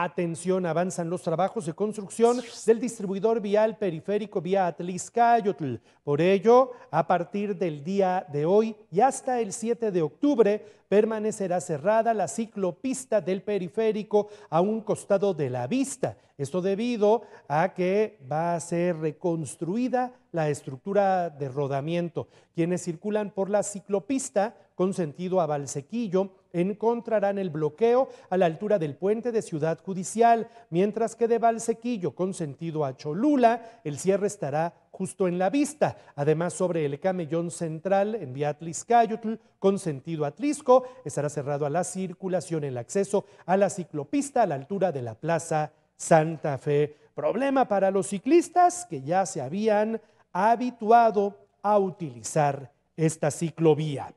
Atención, avanzan los trabajos de construcción del distribuidor vial periférico vía Atliscayotl. Por ello, a partir del día de hoy y hasta el 7 de octubre, permanecerá cerrada la ciclopista del periférico a un costado de la vista. Esto debido a que va a ser reconstruida la estructura de rodamiento. Quienes circulan por la ciclopista con sentido a Valsequillo encontrarán el bloqueo a la altura del puente de Ciudad Judicial, mientras que de Valsequillo con sentido a Cholula el cierre estará justo en la vista. Además, sobre el camellón central en vía Atliscayutl con sentido a Tlisco estará cerrado a la circulación el acceso a la ciclopista a la altura de la Plaza Santa Fe. Problema para los ciclistas que ya se habían habituado a utilizar esta ciclovía.